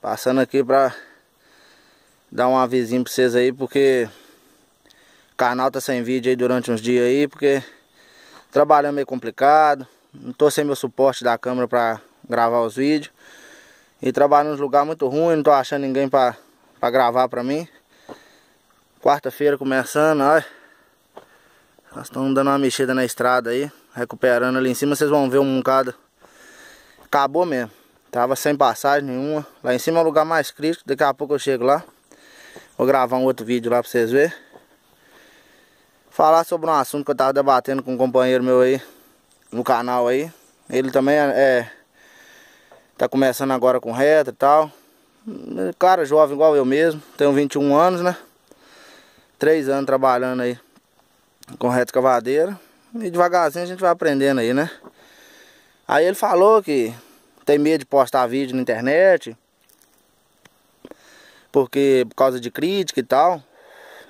Passando aqui pra dar um avisinho pra vocês aí, porque o canal tá sem vídeo aí durante uns dias aí, porque trabalhando meio complicado, não tô sem meu suporte da câmera pra gravar os vídeos. E trabalhando num lugar muito ruim, não tô achando ninguém pra, pra gravar pra mim. Quarta-feira começando, olha. Nós estamos dando uma mexida na estrada aí, recuperando ali em cima, vocês vão ver um bocado. Acabou mesmo. Tava sem passagem nenhuma. Lá em cima é o lugar mais crítico. Daqui a pouco eu chego lá. Vou gravar um outro vídeo lá pra vocês verem. Falar sobre um assunto que eu tava debatendo com um companheiro meu aí. No canal aí. Ele também é... é tá começando agora com reta e tal. Cara jovem igual eu mesmo. Tenho 21 anos, né? Três anos trabalhando aí. Com reta escavadeira. E devagarzinho a gente vai aprendendo aí, né? Aí ele falou que tem medo de postar vídeo na internet, porque por causa de crítica e tal.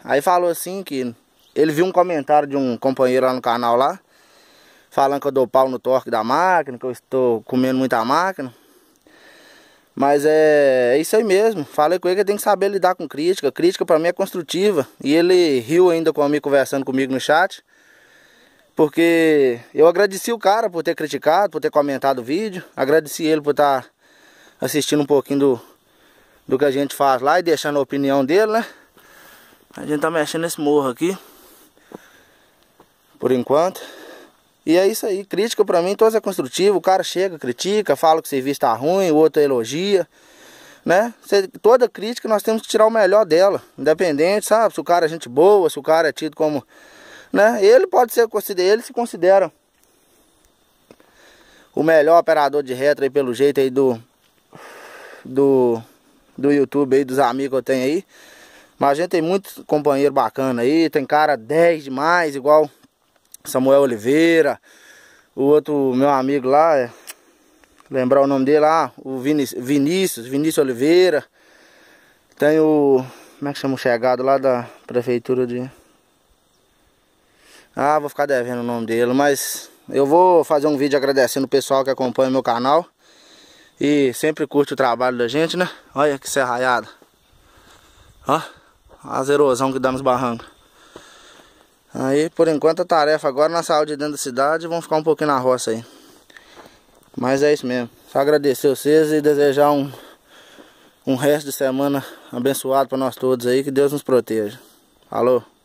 Aí falou assim que ele viu um comentário de um companheiro lá no canal lá, falando que eu dou pau no torque da máquina, que eu estou comendo muita máquina. Mas é, é, isso aí mesmo. Falei com ele que tem que saber lidar com crítica. Crítica para mim é construtiva. E ele riu ainda com amigo conversando comigo no chat. Porque eu agradeci o cara por ter criticado, por ter comentado o vídeo. Agradeci ele por estar tá assistindo um pouquinho do, do que a gente faz lá e deixando a opinião dele, né? A gente tá mexendo nesse morro aqui. Por enquanto. E é isso aí. Crítica pra mim, todas é construtiva. O cara chega, critica, fala que o serviço tá ruim, o outro elogia. Né? Toda crítica nós temos que tirar o melhor dela. Independente, sabe? Se o cara é gente boa, se o cara é tido como né? Ele pode ser considerado, ele se considera o melhor operador de retro aí pelo jeito aí do do do YouTube aí dos amigos que eu tenho aí. Mas a gente tem muito companheiro bacana aí, tem cara 10 demais, igual Samuel Oliveira, o outro meu amigo lá, é, lembrar o nome dele lá, o Vinícius, Vinícius Oliveira. Tem o como é que chama o chegado lá da prefeitura de ah, vou ficar devendo o nome dele, mas eu vou fazer um vídeo agradecendo o pessoal que acompanha o meu canal. E sempre curte o trabalho da gente, né? Olha que serraiada. É ó, as erosão que dá nos barrancos. Aí, por enquanto, a tarefa agora na saúde dentro da cidade. Vamos ficar um pouquinho na roça aí. Mas é isso mesmo. Só agradecer vocês e desejar um, um resto de semana abençoado para nós todos aí. Que Deus nos proteja. Alô?